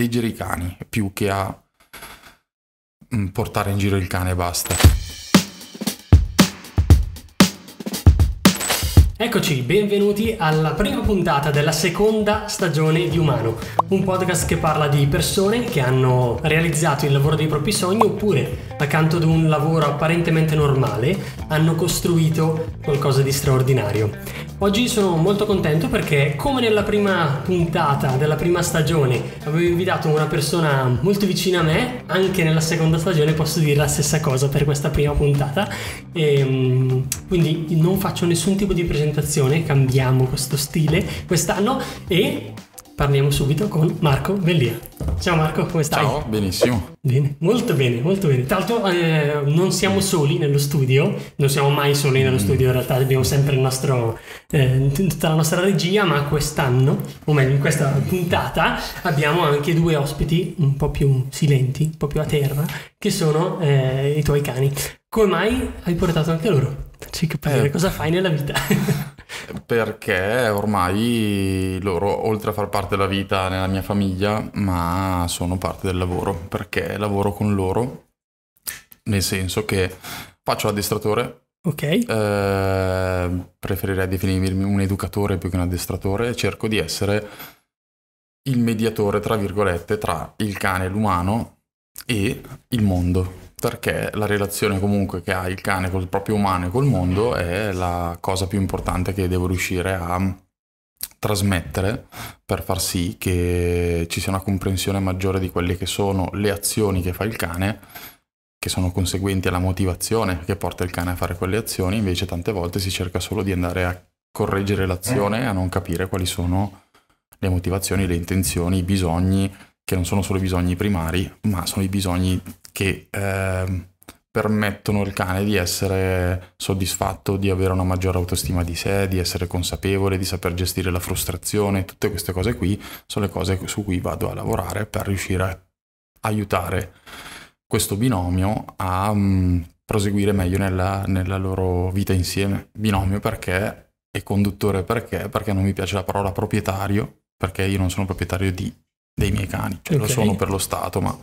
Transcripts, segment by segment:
leggere i cani più che a mm, portare in giro il cane e basta. Eccoci, benvenuti alla prima puntata della seconda stagione di Umano, un podcast che parla di persone che hanno realizzato il lavoro dei propri sogni oppure accanto ad un lavoro apparentemente normale, hanno costruito qualcosa di straordinario. Oggi sono molto contento perché, come nella prima puntata della prima stagione, avevo invitato una persona molto vicina a me, anche nella seconda stagione posso dire la stessa cosa per questa prima puntata. E, ehm, quindi non faccio nessun tipo di presentazione, cambiamo questo stile quest'anno e parliamo subito con Marco Bellia. Ciao Marco, come stai? Ciao, benissimo. Bene, molto bene, molto bene. Tra l'altro eh, non siamo soli nello studio, non siamo mai soli nello mm. studio in realtà, abbiamo sempre nostro, eh, tutta la nostra regia, ma quest'anno, o meglio in questa puntata, abbiamo anche due ospiti un po' più silenti, un po' più a terra, che sono eh, i tuoi cani. Come mai hai portato anche loro? Ci capire eh. cosa fai nella vita. perché ormai loro, oltre a far parte della vita nella mia famiglia, ma sono parte del lavoro, perché lavoro con loro, nel senso che faccio l'addestratore. Ok. Eh, preferirei definirmi un educatore più che un addestratore cerco di essere il mediatore, tra virgolette, tra il cane, l'umano e il mondo perché la relazione comunque che ha il cane col proprio umano e col mondo è la cosa più importante che devo riuscire a mm, trasmettere per far sì che ci sia una comprensione maggiore di quelle che sono le azioni che fa il cane, che sono conseguenti alla motivazione che porta il cane a fare quelle azioni, invece tante volte si cerca solo di andare a correggere l'azione mm. a non capire quali sono le motivazioni, le intenzioni, i bisogni, che non sono solo i bisogni primari, ma sono i bisogni che eh, permettono al cane di essere soddisfatto, di avere una maggiore autostima di sé, di essere consapevole, di saper gestire la frustrazione, tutte queste cose qui sono le cose su cui vado a lavorare per riuscire a aiutare questo binomio a mh, mm, proseguire meglio nella, nella loro vita insieme. Binomio perché e conduttore perché? Perché non mi piace la parola proprietario, perché io non sono proprietario di dei miei cani, cioè okay. lo sono per lo Stato, ma...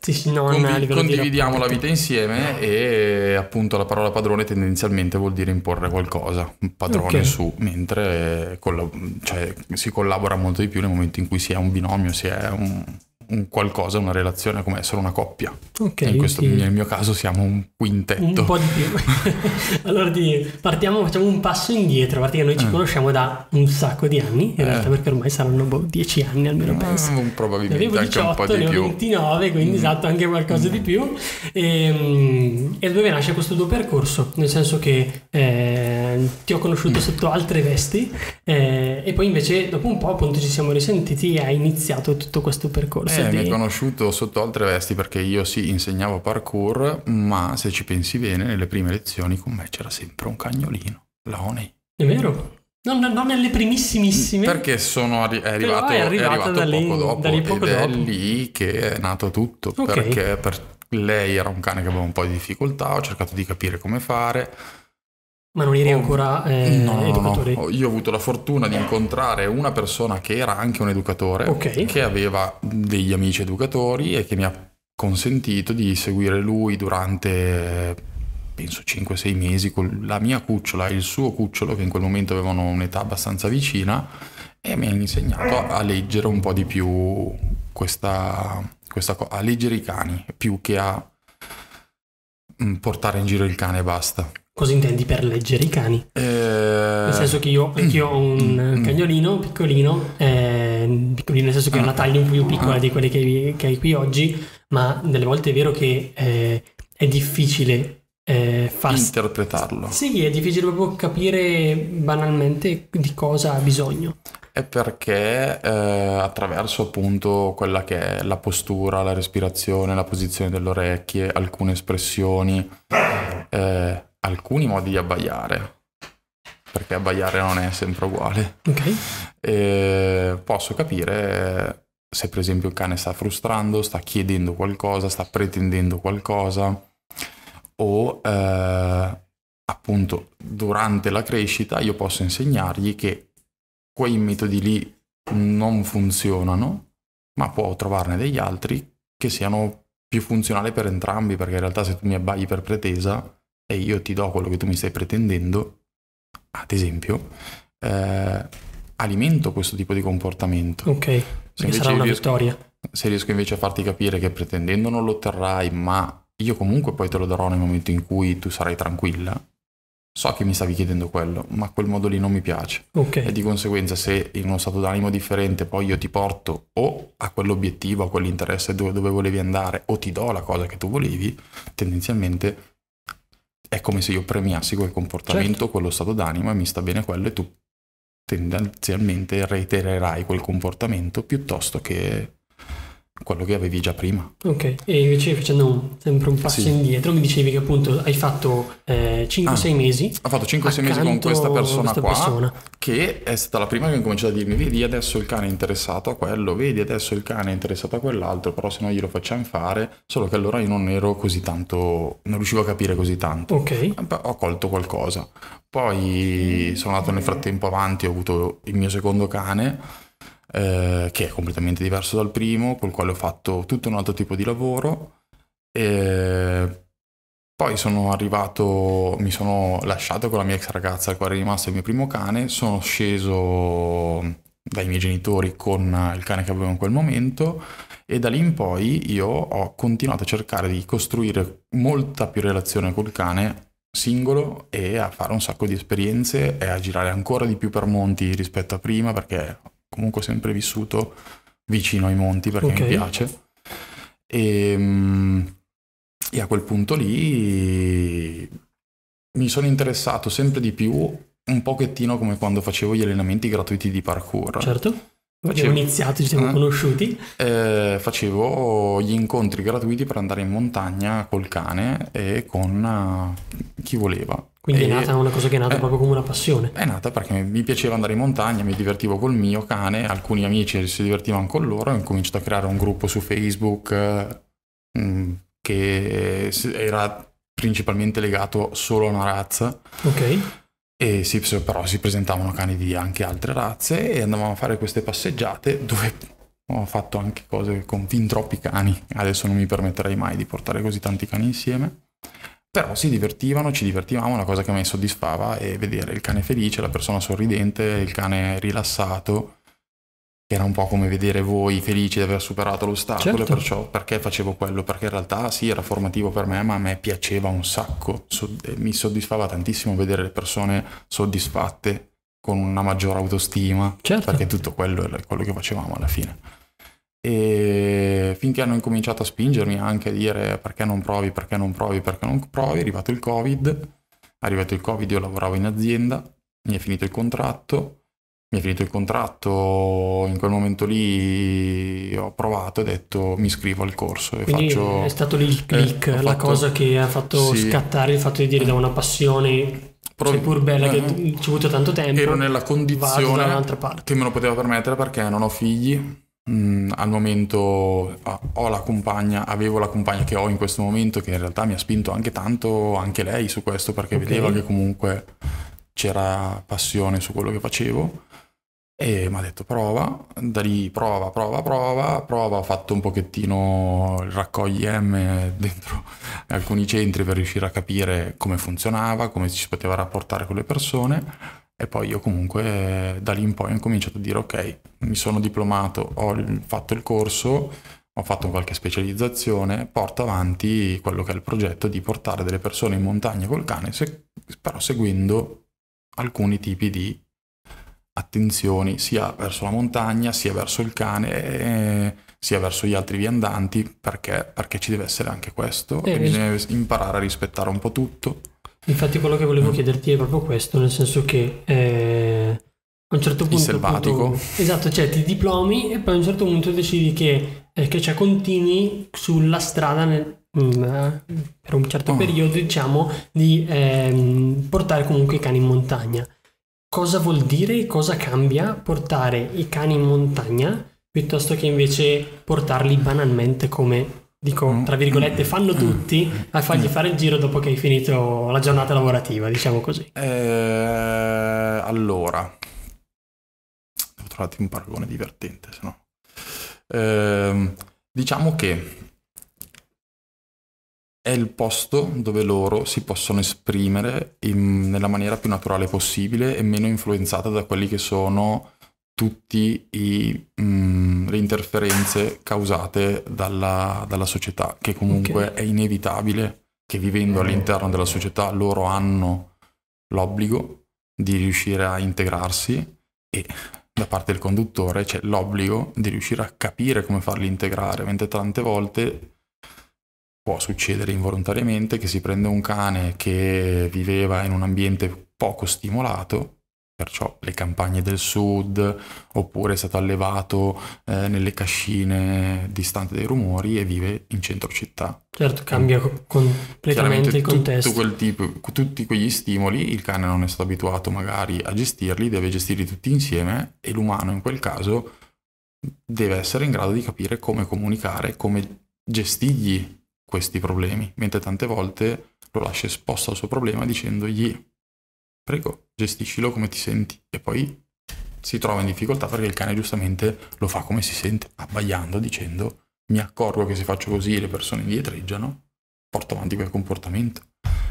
Sì, sì, no, Condiv- condividiamo la vita insieme e appunto la parola padrone tendenzialmente vuol dire imporre qualcosa, un padrone okay. su, mentre eh, colla- cioè, si collabora molto di più nel momento in cui si è un binomio, si è un, un qualcosa, una relazione, come essere una coppia. Ok. In questo, sì. Nel mio caso siamo un quintetto. Un po' di più. allora di, partiamo, facciamo un passo indietro, perché noi ci eh. conosciamo da un sacco di anni, in eh. perché ormai saranno boh, 10 anni almeno ah, penso. Eh, probabilmente 18, anche un po' di ne più. 29, quindi mm. esatto, anche qualcosa mm. di più. E, ehm, e, dove nasce questo tuo percorso? Nel senso che eh, ti ho conosciuto mm. sotto altre vesti eh, e poi invece dopo un po' appunto ci siamo risentiti e hai iniziato tutto questo percorso. Eh, mi è conosciuto sotto altre vesti perché io sì insegnavo parkour, ma se ci pensi bene, nelle prime lezioni con me c'era sempre un cagnolino, la Honey. È vero? Non, non nelle primissimissime. Perché sono arri- è arrivato, è arrivato, è arrivato da lì, poco dopo. Da lì poco dopo. è lì che è nato tutto. Okay. Perché per lei era un cane che aveva un po' di difficoltà, ho cercato di capire come fare ma non eri oh, ancora eh, no, educatore? No, oh, io ho avuto la fortuna di incontrare una persona che era anche un educatore, okay. che aveva degli amici educatori e che mi ha consentito di seguire lui durante penso 5-6 mesi con la mia cucciola e il suo cucciolo che in quel momento avevano un'età abbastanza vicina e mi ha insegnato a leggere un po' di più questa, questa cosa, a leggere i cani più che a mm, portare in giro il cane e basta. Cosa intendi per leggere i cani? Eh... Nel senso che io, io ho un mm, mm, mm. cagnolino piccolino, eh, piccolino nel senso che ho una ah. taglia un po' più piccola ah. di quelle che, che, hai qui oggi, ma delle volte è vero che eh, è difficile eh, far... Interpretarlo. Sì, è difficile proprio capire banalmente di cosa ha bisogno. È perché eh, attraverso appunto quella che è la postura, la respirazione, la posizione delle orecchie, alcune espressioni... Eh, alcuni modi di abbaiare, perché abbaiare non è sempre uguale. Okay. E posso capire se per esempio il cane sta frustrando, sta chiedendo qualcosa, sta pretendendo qualcosa o eh, appunto durante la crescita io posso insegnargli che quei metodi lì non funzionano, ma può trovarne degli altri che siano più funzionali per entrambi, perché in realtà se tu mi abbagli per pretesa, e io ti do quello che tu mi stai pretendendo, ad esempio, eh, alimento questo tipo di comportamento. Ok, se sarà una vittoria. Se riesco invece a farti capire che pretendendo non lo otterrai, ma io comunque poi te lo darò nel momento in cui tu sarai tranquilla, so che mi stavi chiedendo quello, ma quel modo lì non mi piace. Okay. E di conseguenza, se in uno stato d'animo differente poi io ti porto o a quell'obiettivo, a quell'interesse dove, dove volevi andare, o ti do la cosa che tu volevi, tendenzialmente è come se io premiassi quel comportamento, certo. quello stato d'animo e mi sta bene quello e tu tendenzialmente reitererai quel comportamento piuttosto che quello che avevi già prima. Ok, e invece facendo sempre un passo sì. indietro, mi dicevi che appunto hai fatto eh, 5-6 ah, mesi. Ho fatto 5-6 mesi con questa persona questa qua, persona. che è stata la prima che ha cominciato a dirmi, vedi adesso il cane è interessato a quello, vedi adesso il cane è interessato a quell'altro, però se no glielo facciamo fare, solo che allora io non ero così tanto, non riuscivo a capire così tanto. Ok. Eh, ho colto qualcosa. Poi sono andato nel frattempo avanti, ho avuto il mio secondo cane eh, che è completamente diverso dal primo, col quale ho fatto tutto un altro tipo di lavoro. E poi sono arrivato, mi sono lasciato con la mia ex ragazza, al quale è rimasto il mio primo cane, sono sceso dai miei genitori con il cane che avevo in quel momento e da lì in poi io ho continuato a cercare di costruire molta più relazione col cane singolo e a fare un sacco di esperienze e a girare ancora di più per monti rispetto a prima perché comunque sempre vissuto vicino ai monti perché okay. mi piace. E, ehm, e a quel punto lì mi sono interessato sempre di più, un pochettino come quando facevo gli allenamenti gratuiti di parkour. Certo. Facevo, abbiamo iniziato, ci siamo eh, conosciuti. Eh, facevo gli incontri gratuiti per andare in montagna col cane e con uh, chi voleva. Quindi è nata una cosa che è nata eh, proprio come una passione. È nata perché mi piaceva andare in montagna, mi divertivo col mio cane, alcuni amici si divertivano con loro, ho incominciato a creare un gruppo su Facebook eh, mm, che era principalmente legato solo a una razza. Ok. E sì, però si presentavano cani di anche altre razze e andavamo a fare queste passeggiate dove ho fatto anche cose con fin troppi cani. Adesso non mi permetterei mai di portare così tanti cani insieme però si divertivano, ci divertivamo, una cosa che mi soddisfava è vedere il cane felice, la persona sorridente, il cane rilassato, che era un po' come vedere voi felici di aver superato l'ostacolo, certo. perciò perché facevo quello? Perché in realtà sì, era formativo per me, ma a me piaceva un sacco, eh, mi soddisfava tantissimo vedere le persone soddisfatte, con una maggiore autostima, certo. perché tutto quello era quello che facevamo alla fine e finché hanno incominciato a spingermi anche a dire perché non provi, perché non provi, perché non provi, è arrivato il Covid, è arrivato il Covid, io lavoravo in azienda, mi è finito il contratto, mi è finito il contratto, in quel momento lì ho provato e ho detto mi iscrivo al corso. E faccio, è stato lì il eh, click, eh, la fatto, cosa che ha fatto sì, scattare il fatto di dire da una passione, pro, seppur bella, eh, che eh. ci ha voluto tanto tempo, ero nella condizione che me lo poteva permettere perché non ho figli Mm, al momento ah, ho la compagna, avevo la compagna che ho in questo momento che in realtà mi ha spinto anche tanto anche lei su questo perché okay. vedeva che comunque c'era passione su quello che facevo e mi ha detto prova, da lì prova, prova, prova, prova, ho fatto un pochettino il raccogli M dentro alcuni centri per riuscire a capire come funzionava, come ci si poteva rapportare con le persone e poi io comunque eh, da lì in poi ho cominciato a dire ok, mi sono diplomato, ho fatto il corso, ho fatto qualche specializzazione, porto avanti quello che è il progetto di portare delle persone in montagna col cane, se, però seguendo alcuni tipi di attenzioni sia verso la montagna, sia verso il cane, eh, sia verso gli altri viandanti, perché, perché, ci deve essere anche questo, e bisogna imparare a rispettare un po' tutto. Infatti quello che volevo chiederti è proprio questo, nel senso che eh, a un certo punto... Il selvatico. Appunto, esatto, cioè ti diplomi e poi a un certo punto decidi che, eh, che cioè, continui sulla strada nel, mh, mm, eh, per un certo oh. periodo, diciamo, di eh, portare comunque i cani in montagna. Cosa vuol dire, cosa cambia portare i cani in montagna piuttosto che invece portarli banalmente come dico mm. tra virgolette fanno mm. tutti a fargli mm. fare il giro dopo che hai finito la giornata lavorativa diciamo così eh, allora devo trovarti un paragone divertente se no eh, diciamo che è il posto dove loro si possono esprimere in, nella maniera più naturale possibile e meno influenzata da quelli che sono tutte mm, le interferenze causate dalla, dalla, società, che comunque okay. è inevitabile che vivendo all'interno della società loro hanno l'obbligo di riuscire a integrarsi e da parte del conduttore c'è l'obbligo di riuscire a capire come farli integrare, mentre tante volte può succedere involontariamente che si prende un cane che viveva in un ambiente poco stimolato perciò le campagne del sud, oppure è stato allevato eh, nelle cascine distante dai rumori e vive in centro città. Certo, cambia Quindi, completamente il contesto. Tipo, tutti quegli stimoli, il cane non è stato abituato magari a gestirli, deve gestirli tutti insieme e l'umano in quel caso deve essere in grado di capire come comunicare, come gestirgli questi problemi, mentre tante volte lo lascia esposto al suo problema dicendogli prego, gestiscilo come ti senti. E poi si trova in difficoltà perché il cane giustamente lo fa come si sente, abbaiando, dicendo mi accorgo che se faccio così le persone indietreggiano, porto avanti quel comportamento.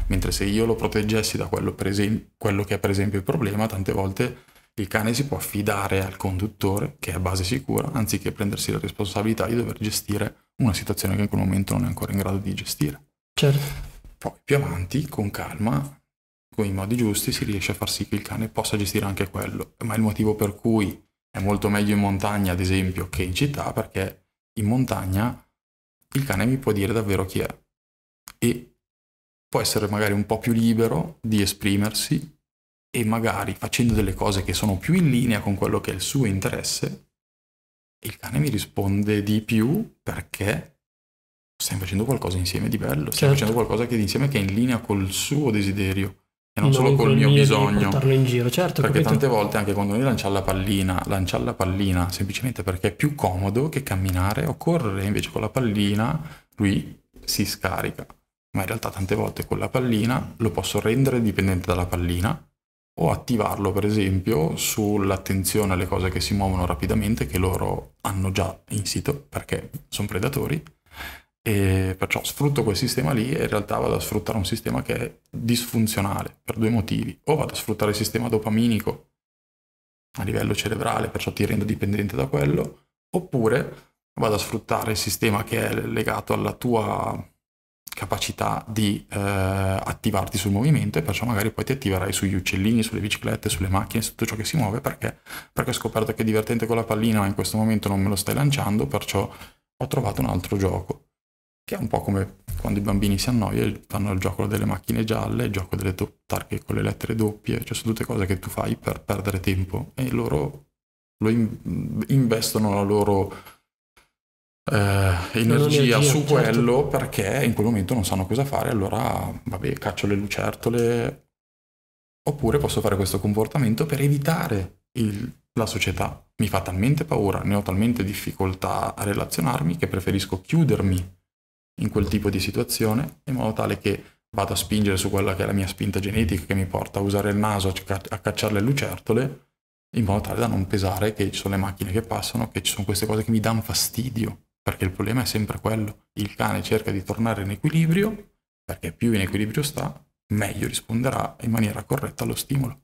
Mentre se io lo proteggessi da quello, esempio, quello che è per esempio il problema, tante volte il cane si può affidare al conduttore, che è a base sicura, anziché prendersi la responsabilità di dover gestire una situazione che in quel momento non è ancora in grado di gestire. Certo. Poi più avanti, con calma, con i modi giusti si riesce a far sì che il cane possa gestire anche quello. Ma è il motivo per cui è molto meglio in montagna, ad esempio, che in città, perché in montagna il cane mi può dire davvero chi è e può essere magari un po' più libero di esprimersi e magari facendo delle cose che sono più in linea con quello che è il suo interesse, il cane mi risponde di più perché stiamo facendo qualcosa insieme di bello, stiamo certo. facendo qualcosa che insieme che è in linea col suo desiderio. E non, non solo col mio bisogno. portarlo in giro, certo. Perché capito. tante volte anche quando noi lanciamo la pallina, lanciamo la pallina semplicemente perché è più comodo che camminare o correre, invece con la pallina lui si scarica. Ma in realtà tante volte con la pallina lo posso rendere dipendente dalla pallina o attivarlo per esempio sull'attenzione alle cose che si muovono rapidamente che loro hanno già in sito perché sono predatori e perciò sfrutto quel sistema lì e in realtà vado a sfruttare un sistema che è disfunzionale per due motivi. O vado a sfruttare il sistema dopaminico a livello cerebrale, perciò ti rendo dipendente da quello, oppure vado a sfruttare il sistema che è legato alla tua capacità di eh, attivarti sul movimento e perciò magari poi ti attiverai sugli uccellini, sulle biciclette, sulle macchine, su tutto ciò che si muove perché? perché ho scoperto che è divertente con la pallina ma in questo momento non me lo stai lanciando, perciò ho trovato un altro gioco che è un po' come quando i bambini si annoiano fanno il gioco delle macchine gialle, il gioco delle do- targhe con le lettere doppie, cioè sono tutte cose che tu fai per perdere tempo e loro lo in- investono la loro eh, energia, energia, su certo. quello perché in quel momento non sanno cosa fare, allora vabbè caccio le lucertole oppure posso fare questo comportamento per evitare il, la società. Mi fa talmente paura, ne ho talmente difficoltà a relazionarmi che preferisco chiudermi in quel tipo di situazione in modo tale che vado a spingere su quella che è la mia spinta genetica che mi porta a usare il naso, a cacciare le lucertole, in modo tale da non pesare che ci sono le macchine che passano, che ci sono queste cose che mi danno fastidio, perché il problema è sempre quello. Il cane cerca di tornare in equilibrio, perché più in equilibrio sta, meglio risponderà in maniera corretta allo stimolo.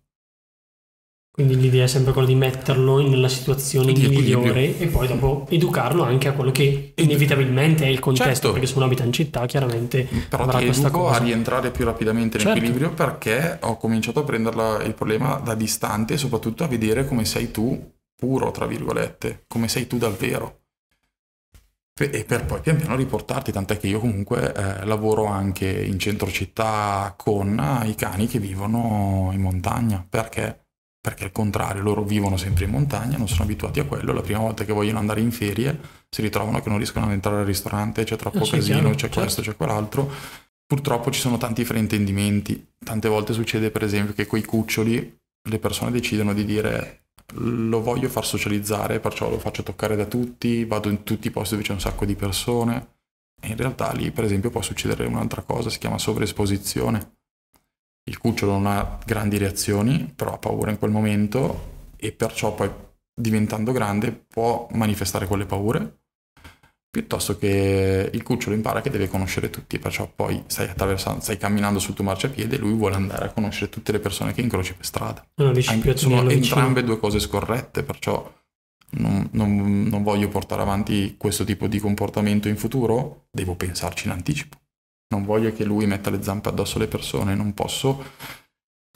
Quindi l'idea è sempre quella di metterlo nella situazione di migliore e poi dopo educarlo anche a quello che inevitabilmente è il contesto, certo. perché se uno abita in città chiaramente mm, Però avrà questa cosa. a rientrare più rapidamente certo. nell'equilibrio perché ho cominciato a prendere il problema da distante e soprattutto a vedere come sei tu puro, tra virgolette, come sei tu davvero. E per poi pian piano riportarti, tant'è che io comunque eh, lavoro anche in centro città con i cani che vivono in montagna, perché perché al contrario loro vivono sempre in montagna, non sono abituati a quello, la prima volta che vogliono andare in ferie si ritrovano che non riescono ad entrare al ristorante, c'è troppo no, eh casino, chiaro, c'è certo. questo, c'è quell'altro. Purtroppo ci sono tanti fraintendimenti, tante volte succede per esempio che quei cuccioli le persone decidono di dire lo voglio far socializzare, perciò lo faccio toccare da tutti, vado in tutti i posti dove c'è un sacco di persone e in realtà lì per esempio può succedere un'altra cosa, si chiama sovraesposizione il cucciolo non ha grandi reazioni, però ha paura in quel momento e perciò poi diventando grande può manifestare quelle paure, piuttosto che il cucciolo impara che deve conoscere tutti, perciò poi stai attraversando, stai camminando sul tuo marciapiede e lui vuole andare a conoscere tutte le persone che incroci per strada. Anche, sono vicino. entrambe due cose scorrette, perciò non, non, non voglio portare avanti questo tipo di comportamento in futuro, devo pensarci in anticipo non voglio che lui metta le zampe addosso alle persone, non posso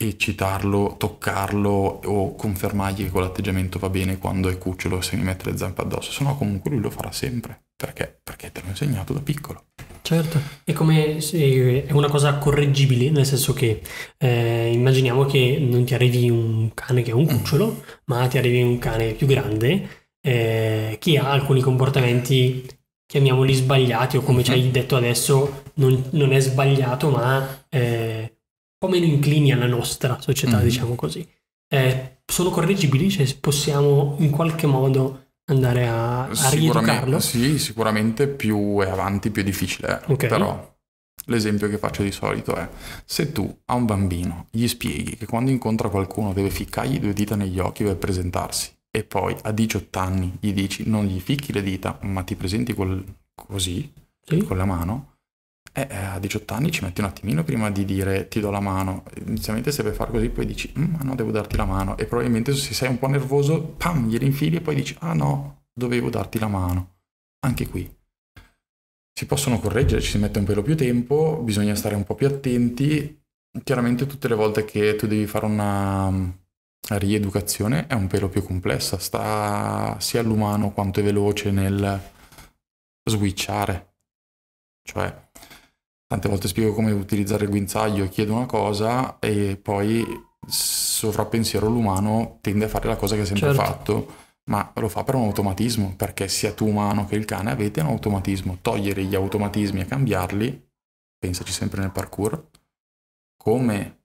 eccitarlo, toccarlo o confermargli che quell'atteggiamento va bene quando è cucciolo se mi mette le zampe addosso, se no comunque lui lo farà sempre, perché? Perché te l'ho insegnato da piccolo. Certo, è, come, se è una cosa correggibile, nel senso che eh, immaginiamo che non ti arrivi un cane che è un mm. cucciolo, mm. ma ti arrivi un cane più grande eh, che ha alcuni comportamenti chiamiamoli sbagliati o come ci hai mm. detto adesso non, non è sbagliato ma eh, un po' meno inclini alla nostra società mm-hmm. diciamo così eh, sono correggibili cioè possiamo in qualche modo andare a, a sicuramente, sì sicuramente più è avanti più è difficile eh. okay. però l'esempio che faccio di solito è se tu a un bambino gli spieghi che quando incontra qualcuno deve ficcargli due dita negli occhi per presentarsi e poi a 18 anni gli dici non gli ficchi le dita, ma ti presenti col, così, sì. con la mano, e a 18 anni ci metti un attimino prima di dire ti do la mano. Inizialmente se per far così poi dici mm, ma no devo darti la mano e probabilmente se sei un po' nervoso pam glieli infili e poi dici ah no dovevo darti la mano. Anche qui. Si possono correggere, ci si mette un pelo più tempo, bisogna stare un po' più attenti. Chiaramente tutte le volte che tu devi fare una, rieducazione è un pelo più complessa, sta sia all'umano quanto è veloce nel switchare. Cioè, tante volte spiego come utilizzare il guinzaglio chiedo una cosa e poi sovrappensiero l'umano tende a fare la cosa che ha sempre certo. fatto, ma lo fa per un automatismo, perché sia tu umano che il cane avete un automatismo. Togliere gli automatismi e cambiarli, pensaci sempre nel parkour, come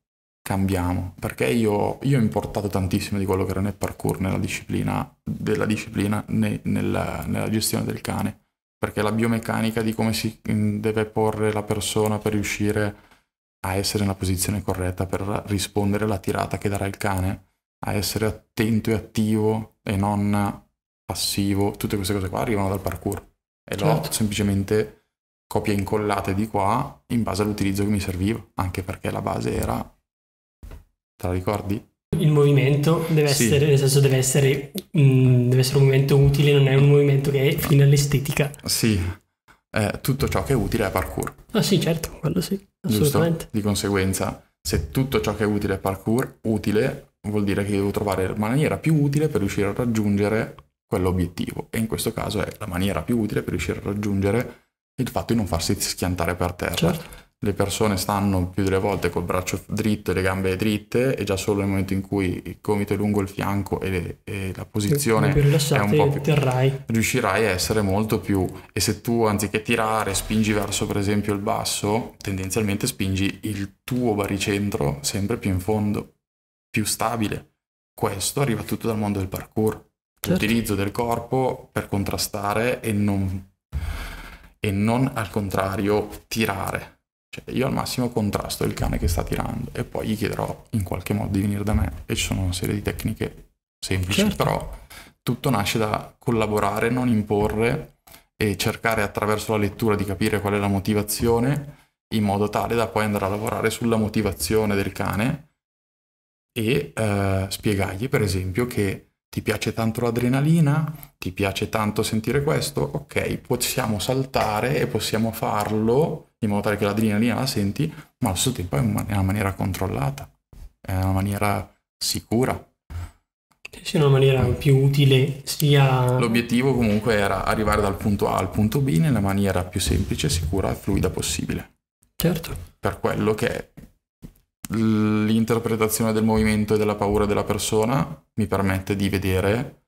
cambiamo, perché io, io, ho importato tantissimo di quello che era nel parkour, nella disciplina, della disciplina, ne, nella, nella, gestione del cane, perché la biomeccanica di come si mm, deve porre la persona per riuscire a essere nella posizione corretta, per rispondere alla tirata che darà il cane, a essere attento e attivo e non passivo, tutte queste cose qua arrivano dal parkour e certo. l'ho semplicemente copie incollate di qua in base all'utilizzo che mi serviva, anche perché la base era Te la ricordi? Il movimento deve sì. essere, nel senso deve essere, mh, mm, deve essere, un movimento utile, non è un movimento che è fine all'estetica. Sì, eh, tutto ciò che è utile è parkour. Ah sì, certo, quello sì, assolutamente. Giusto? Di conseguenza, se tutto ciò che è utile è parkour, utile vuol dire che devo trovare la maniera più utile per riuscire a raggiungere quell'obiettivo. E in questo caso è la maniera più utile per riuscire a raggiungere il fatto di non farsi schiantare per terra. Certo le persone stanno più delle volte col braccio dritto e le gambe dritte e già solo nel momento in cui il gomito è lungo il fianco e, le, e la posizione è un po' più terrai. riuscirai a essere molto più e se tu anziché tirare spingi verso per esempio il basso tendenzialmente spingi il tuo baricentro sempre più in fondo più stabile questo arriva tutto dal mondo del parkour certo. l'utilizzo del corpo per contrastare e non, e non al contrario tirare cioè, io al massimo contrasto il cane che sta tirando e poi gli chiederò in qualche modo di venire da me e ci sono una serie di tecniche semplici, certo. però tutto nasce da collaborare, non imporre e cercare attraverso la lettura di capire qual è la motivazione in modo tale da poi andare a lavorare sulla motivazione del cane e eh, spiegargli per esempio che ti piace tanto l'adrenalina? Ti piace tanto sentire questo? Ok, possiamo saltare e possiamo farlo in modo tale che l'adrenalina la senti, ma allo stesso tempo è in una maniera controllata, è una maniera sicura. Che sia una maniera più utile sia... L'obiettivo comunque era arrivare dal punto A al punto B nella maniera più semplice, sicura e fluida possibile. Certo. Per quello che l'interpretazione del movimento e della paura della persona mi permette di vedere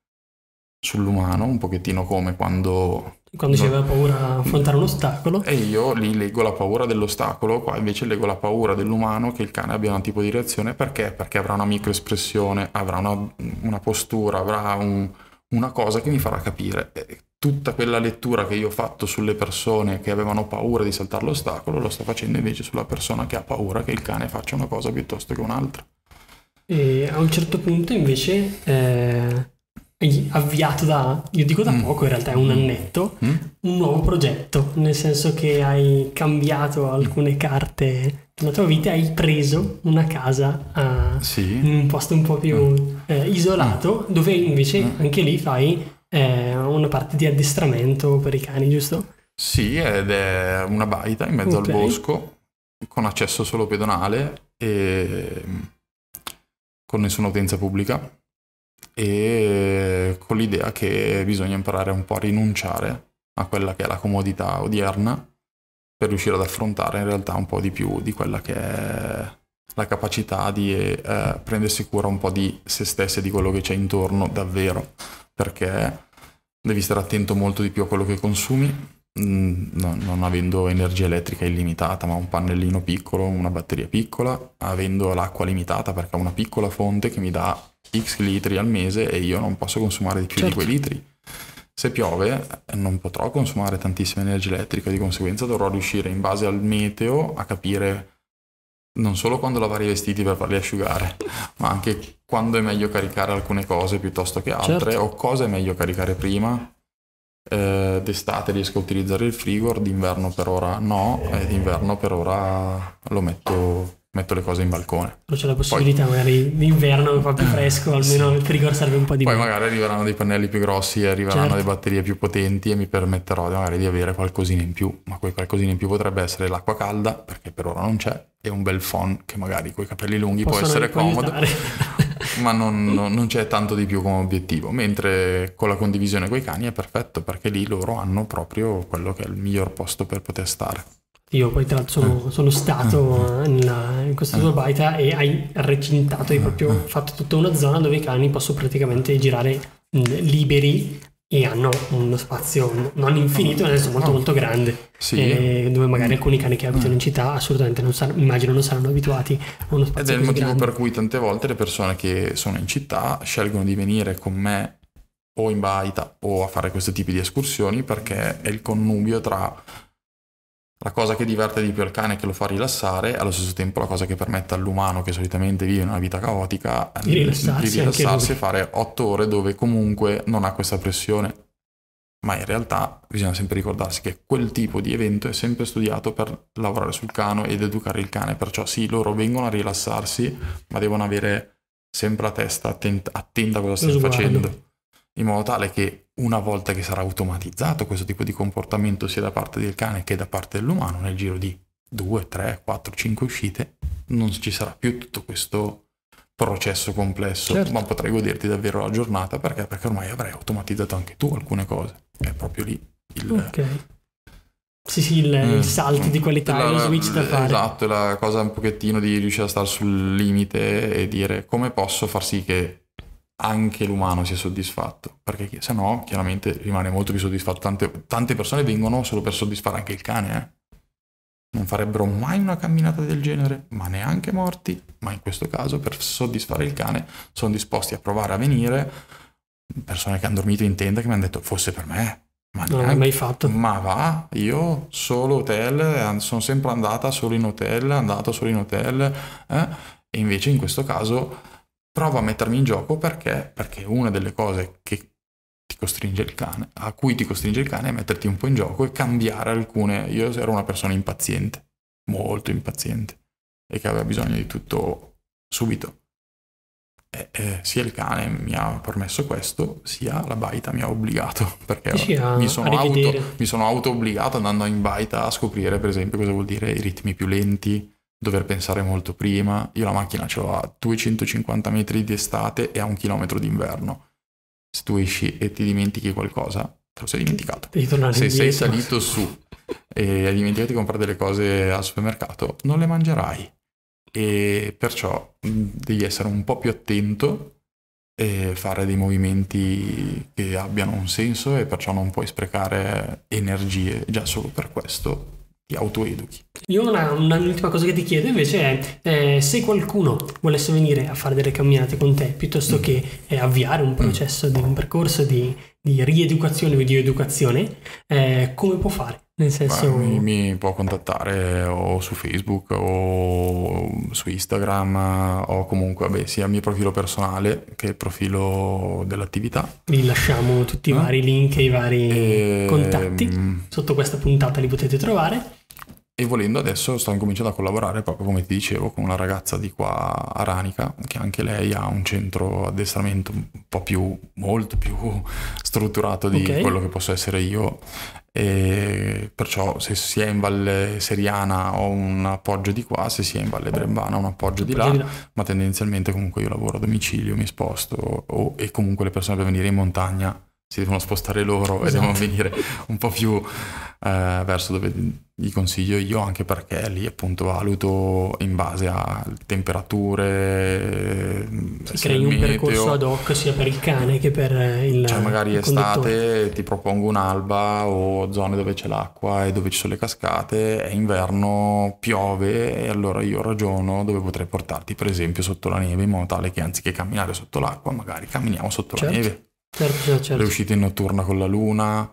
sull'umano un pochettino come quando... Quando no, la paura a affrontare l'ostacolo. E io lì leggo la paura dell'ostacolo, qua invece leggo la paura dell'umano che il cane abbia un tipo di reazione perché? Perché avrà una microespressione, avrà una, una postura, avrà un, una cosa che mi farà capire. E eh, tutta quella lettura che io ho fatto sulle persone che avevano paura di saltare l'ostacolo, lo sto facendo invece sulla persona che ha paura che il cane faccia una cosa piuttosto che un'altra. E a un certo punto invece, eh, avviato da, io dico da mm. poco in realtà, è un mm. annetto, mm. un nuovo progetto, nel senso che hai cambiato alcune carte della tua vita hai preso una casa uh, sì. in un posto un po' più uh, isolato, mm. dove invece anche lì fai è una parte di addestramento per i cani, giusto? Sì, ed è una baita in mezzo okay. al bosco con accesso solo pedonale e mm, con nessuna utenza pubblica e con l'idea che bisogna imparare un po' a rinunciare a quella che è la comodità odierna per riuscire ad affrontare in realtà un po' di più di quella che è la capacità di eh, prendersi cura un po' di se stessi e di quello che c'è intorno davvero perché devi stare attento molto di più a quello che consumi, mm, non, non avendo energia elettrica illimitata, ma un pannellino piccolo, una batteria piccola, avendo l'acqua limitata perché ho una piccola fonte che mi dà x litri al mese e io non posso consumare di più certo. di quei litri. Se piove non potrò consumare tantissima energia elettrica, di conseguenza dovrò riuscire in base al meteo a capire non solo quando lavare i vestiti per farli asciugare, ma anche quando è meglio caricare alcune cose piuttosto che altre, certo. o cosa è meglio caricare prima. Eh, d'estate riesco a utilizzare il frigor, d'inverno per ora no, e d'inverno per ora lo metto metto le cose in balcone. Non c'è la possibilità poi, magari d'inverno fa più fresco, almeno sì. il frigor serve un po' di più. Poi magari arriveranno dei pannelli più grossi e arriveranno certo. delle batterie più potenti e mi permetterò magari di avere qualcosina in più, ma quel qualcosina in più potrebbe essere l'acqua calda, perché per ora non c'è, e un bel phon che magari con i capelli lunghi Possono può essere comodo. ma non, non, c'è tanto di più come obiettivo, mentre con la condivisione con i cani è perfetto perché lì loro hanno proprio quello che è il miglior posto per poter stare. Io poi tra l'altro sono, ah. sono stato ah. nella, in questa tua ah. baita e hai recintato, hai proprio fatto tutta una zona dove i cani possono praticamente girare mm, liberi e hanno uno spazio non infinito, ma adesso molto molto grande, sì. eh, dove magari alcuni cani che abitano in città assolutamente non saranno, immagino non saranno abituati a uno spazio. Ed è il motivo grande. per cui tante volte le persone che sono in città scelgono di venire con me o in baita o a fare questo tipo di escursioni perché è il connubio tra la cosa che diverte di più il cane è che lo fa rilassare, allo stesso tempo la cosa che permette all'umano che solitamente vive una vita caotica eh, di rilassarsi, e fare otto ore dove comunque non ha questa pressione. Ma in realtà bisogna sempre ricordarsi che quel tipo di evento è sempre studiato per lavorare sul cane ed educare il cane, perciò sì, loro vengono a rilassarsi, ma devono avere sempre la testa attenta, attenta a cosa stanno facendo, in modo tale che una volta che sarà automatizzato questo tipo di comportamento sia da parte del cane che da parte dell'umano, nel giro di 2, 3, 4, 5 uscite, non ci sarà più tutto questo processo complesso, certo. ma potrei goderti davvero la giornata perché? perché ormai avrai automatizzato anche tu alcune cose. È proprio lì il... Okay. Sì, sì, il, mm. il, salto di qualità, la, lo switch da fare. Esatto, la cosa un pochettino di riuscire a stare sul limite e dire come posso far sì che anche l'umano sia soddisfatto, perché se no chiaramente rimane molto più soddisfatto. Tante, tante persone vengono solo per soddisfare anche il cane, eh. Non farebbero mai una camminata del genere, ma neanche morti, ma in questo caso per soddisfare il cane sono disposti a provare a venire persone che hanno dormito in tenda che mi hanno detto fosse per me. Ma non l'hai mai fatto. Ma va, io solo hotel, sono sempre andata solo in hotel, andato solo in hotel, eh? e invece in questo caso provo a mettermi in gioco perché, perché una delle cose cane, a cui ti costringe il cane è metterti un po' in gioco e cambiare alcune. Io ero una persona impaziente, molto impaziente, e che aveva bisogno di tutto subito. E, eh, sia il cane mi ha permesso questo, sia la baita mi ha obbligato, perché sì, a, mi, sono auto, mi sono auto obbligato andando in baita a scoprire, per esempio, cosa vuol dire i ritmi più lenti, dover pensare molto prima. Io la macchina ce l'ho a 250 metri d'estate e a un chilometro d'inverno. Se tu esci e ti dimentichi qualcosa, te lo sei dimenticato. Devi tornare Se indietro. sei salito su e hai dimenticato di comprare delle cose al supermercato, non le mangerai. E perciò devi essere un po' più attento e fare dei movimenti che abbiano un senso e perciò non puoi sprecare energie già solo per questo ti autoeduchi. Io una, un'ultima cosa che ti chiedo invece è eh, se qualcuno volesse venire a fare delle camminate con te piuttosto mm. che eh, avviare un mm. processo, mm. di, un percorso di, di rieducazione o di educazione, eh, come può fare? Nel senso... Beh, mi, mi, può contattare o su Facebook o su Instagram o comunque vabbè, sia il mio profilo personale che il profilo dell'attività. Vi lasciamo tutti i eh? vari link e i vari e... contatti. Mm. Sotto questa puntata li potete trovare. E volendo adesso sto incominciando a collaborare proprio come ti dicevo con una ragazza di qua a Ranica che anche lei ha un centro addestramento un po' più, molto più strutturato di okay. quello che posso essere io e perciò se si è in Valle Seriana ho un appoggio di qua, se si è in Valle Brembana ho un appoggio di là, ma tendenzialmente comunque io lavoro a domicilio, mi sposto o, e comunque le persone per venire in montagna si devono spostare loro esatto. e devono venire un po' più eh, verso dove gli consiglio io anche perché lì appunto valuto in base a temperature cioè, sì, crei un meteo, percorso ad hoc sia per il cane che per il cioè magari il estate ti propongo un'alba o zone dove c'è l'acqua e dove ci sono le cascate è inverno piove e allora io ragiono dove potrei portarti per esempio sotto la neve in modo tale che anziché camminare sotto l'acqua magari camminiamo sotto certo. la neve certo, certo. le certo. uscite in notturna con la luna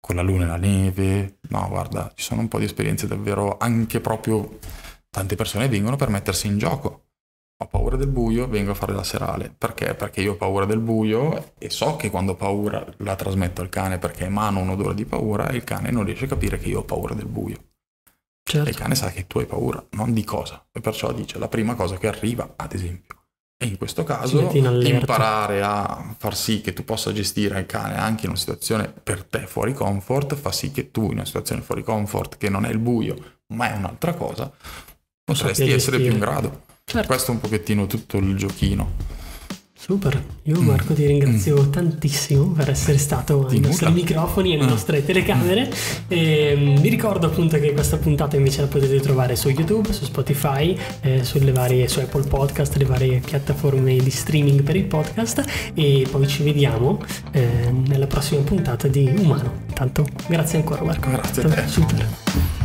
con la luna e la neve. No, guarda, ci sono un po' di esperienze davvero anche proprio tante persone vengono per mettersi in gioco. Ho paura del buio, vengo a fare la serale. Perché? Perché io ho paura del buio e so che quando ho paura la trasmetto al cane perché emano un odore di paura e il cane non riesce a capire che io ho paura del buio. Certo. E il cane sa che tu hai paura, non di cosa. E perciò dice la prima cosa che arriva, ad esempio. E in questo caso in imparare a far sì che tu possa gestire il cane anche in una situazione per te fuori comfort, fa sì che tu in una situazione fuori comfort, che non è il buio, ma è un'altra cosa, potresti essere più in grado. Certo. Questo è un pochettino tutto il giochino. Super, io mm. Marco ti ringrazio mm. tantissimo per essere stato ai nostri microfoni e alle ah. nostre telecamere. Mm. E, ehm, vi ricordo appunto che questa puntata invece la potete trovare su YouTube, su Spotify, eh, varie, su Apple Podcast, le varie piattaforme di streaming per il podcast e poi ci vediamo eh, nella prossima puntata di Umano. Tanto grazie ancora Marco. Grazie. A te. Super.